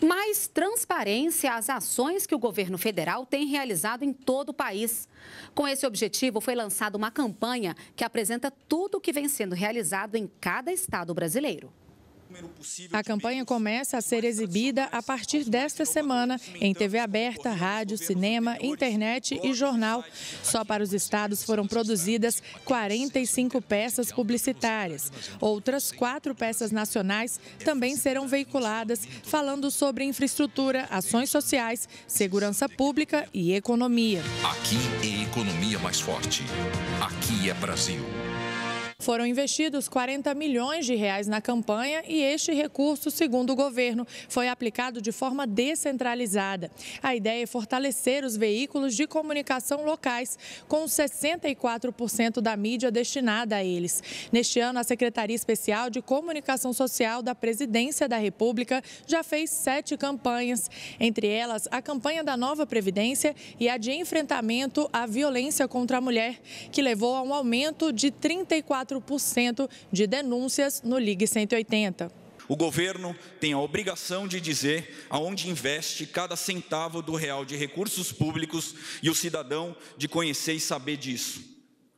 Mais transparência às ações que o governo federal tem realizado em todo o país. Com esse objetivo, foi lançada uma campanha que apresenta tudo o que vem sendo realizado em cada estado brasileiro. A campanha começa a ser exibida a partir desta semana em TV aberta, rádio, cinema, internet e jornal. Só para os estados foram produzidas 45 peças publicitárias. Outras quatro peças nacionais também serão veiculadas, falando sobre infraestrutura, ações sociais, segurança pública e economia. Aqui é economia mais forte. Aqui é Brasil. Foram investidos 40 milhões de reais na campanha e este recurso, segundo o governo, foi aplicado de forma descentralizada. A ideia é fortalecer os veículos de comunicação locais, com 64% da mídia destinada a eles. Neste ano, a Secretaria Especial de Comunicação Social da Presidência da República já fez sete campanhas, entre elas a campanha da nova Previdência e a de enfrentamento à violência contra a mulher, que levou a um aumento de 34 4% de denúncias no Ligue 180. O governo tem a obrigação de dizer aonde investe cada centavo do real de recursos públicos e o cidadão de conhecer e saber disso.